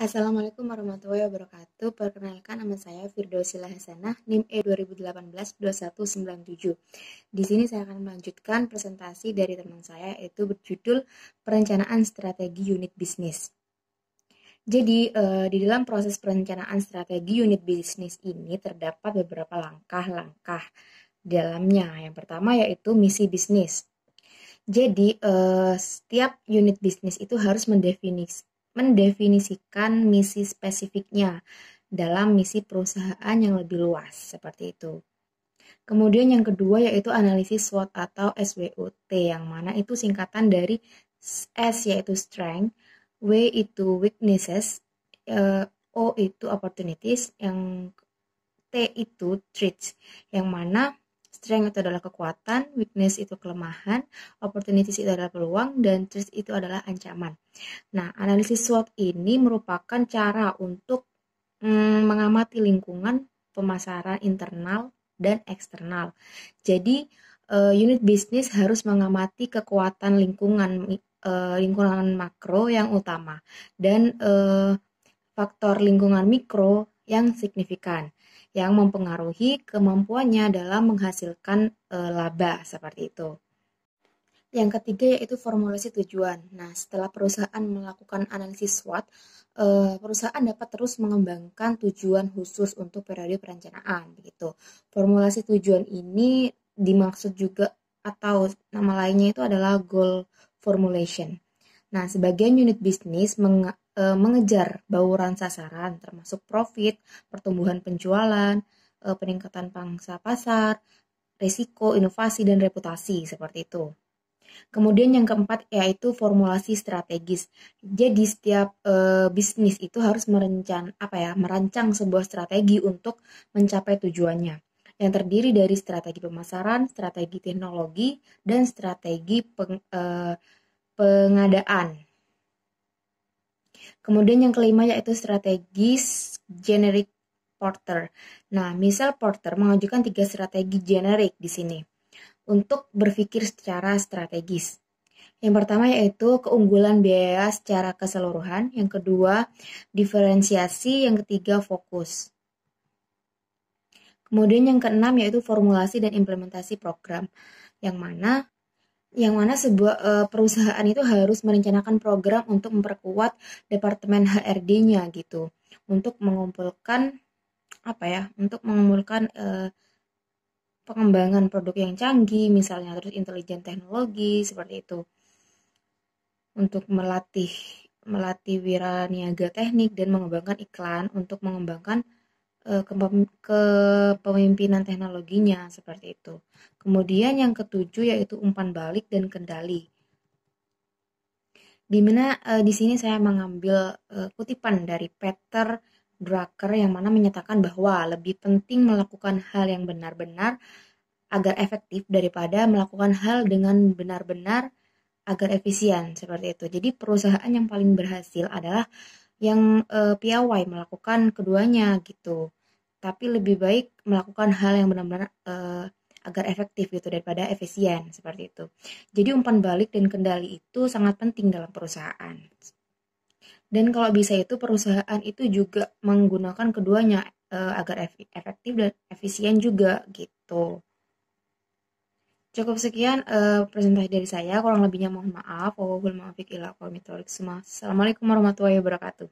Assalamualaikum warahmatullahi wabarakatuh. Perkenalkan nama saya Firdausi Hasanah, NIM E 2018-2197. Di sini saya akan melanjutkan presentasi dari teman saya yaitu berjudul Perencanaan Strategi Unit Bisnis. Jadi, eh, di dalam proses perencanaan strategi unit bisnis ini terdapat beberapa langkah-langkah dalamnya. Yang pertama yaitu misi bisnis. Jadi, eh, setiap unit bisnis itu harus mendefinis mendefinisikan misi spesifiknya dalam misi perusahaan yang lebih luas, seperti itu. Kemudian yang kedua yaitu analisis SWOT atau SWOT yang mana itu singkatan dari S yaitu strength, W itu weaknesses, e, O itu opportunities, yang T itu threats, yang mana Strength itu adalah kekuatan, weakness itu kelemahan, opportunities itu adalah peluang, dan threat itu adalah ancaman. Nah, analisis SWOT ini merupakan cara untuk mm, mengamati lingkungan pemasaran internal dan eksternal. Jadi, uh, unit bisnis harus mengamati kekuatan lingkungan uh, lingkungan makro yang utama dan uh, faktor lingkungan mikro yang signifikan yang mempengaruhi kemampuannya dalam menghasilkan e, laba seperti itu. Yang ketiga yaitu formulasi tujuan. Nah, setelah perusahaan melakukan analisis SWOT, eh, perusahaan dapat terus mengembangkan tujuan khusus untuk periode perencanaan begitu. Formulasi tujuan ini dimaksud juga atau nama lainnya itu adalah goal formulation. Nah, sebagian unit bisnis meng e, mengejar bauran sasaran termasuk profit, pertumbuhan penjualan, e, peningkatan pangsa pasar, risiko, inovasi dan reputasi seperti itu. Kemudian yang keempat yaitu formulasi strategis. Jadi setiap e, bisnis itu harus merencan apa ya, merancang sebuah strategi untuk mencapai tujuannya yang terdiri dari strategi pemasaran, strategi teknologi, dan strategi peng, e, pengadaan. Kemudian yang kelima yaitu strategis generic Porter. Nah, misal Porter mengajukan tiga strategi generik di sini untuk berpikir secara strategis. Yang pertama yaitu keunggulan biaya secara keseluruhan, yang kedua diferensiasi, yang ketiga fokus. Kemudian yang keenam yaitu formulasi dan implementasi program, yang mana yang mana sebuah e, perusahaan itu harus merencanakan program untuk memperkuat departemen HRD-nya gitu untuk mengumpulkan apa ya untuk mengumpulkan e, pengembangan produk yang canggih misalnya terus intelijen teknologi seperti itu untuk melatih melatih wiraniaga teknik dan mengembangkan iklan untuk mengembangkan Eh, kepemimpinan teknologinya seperti itu. Kemudian yang ketujuh yaitu umpan balik dan kendali. Di mana eh, di sini saya mengambil eh, kutipan dari Peter Drucker yang mana menyatakan bahwa lebih penting melakukan hal yang benar-benar agar efektif daripada melakukan hal dengan benar-benar agar efisien seperti itu. Jadi perusahaan yang paling berhasil adalah yang e, eh, piawai melakukan keduanya gitu. Tapi lebih baik melakukan hal yang benar-benar e, agar efektif gitu daripada efisien seperti itu. Jadi umpan balik dan kendali itu sangat penting dalam perusahaan. Dan kalau bisa itu perusahaan itu juga menggunakan keduanya e, agar efektif dan efisien juga gitu. Cukup sekian uh, presentasi dari saya. Kurang lebihnya mohon maaf. Wabillahi taufiq Assalamualaikum warahmatullahi wabarakatuh.